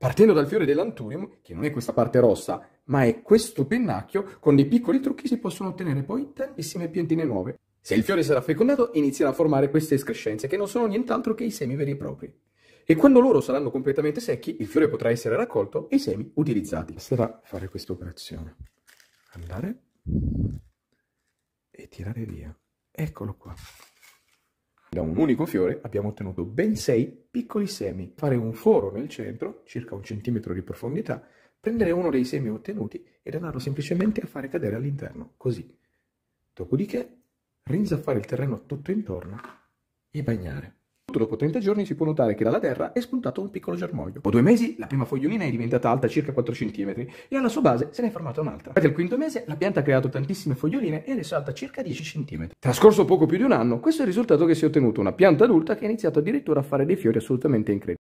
partendo dal fiore dell'anturium, che non è questa parte rossa, ma è questo pennacchio, con dei piccoli trucchi si possono ottenere poi tantissime piantine nuove. Se il fiore sarà fecondato, inizierà a formare queste escrescenze, che non sono nient'altro che i semi veri e propri. E quando loro saranno completamente secchi, il fiore potrà essere raccolto e i semi utilizzati. Basterà fare questa operazione. Andare e tirare via. Eccolo qua. Da un unico fiore abbiamo ottenuto ben sei piccoli semi. Fare un foro nel centro, circa un centimetro di profondità, prendere uno dei semi ottenuti ed andarlo semplicemente a fare cadere all'interno, così. Dopodiché rinzaffare il terreno tutto intorno e bagnare. Dopo 30 giorni si può notare che dalla terra è spuntato un piccolo germoglio. Dopo due mesi la prima fogliolina è diventata alta circa 4 cm e alla sua base se ne è formata un'altra. Durante il quinto mese la pianta ha creato tantissime foglioline e adesso è alta circa 10 cm. Trascorso poco più di un anno, questo è il risultato che si è ottenuto, una pianta adulta che ha iniziato addirittura a fare dei fiori assolutamente incredibili.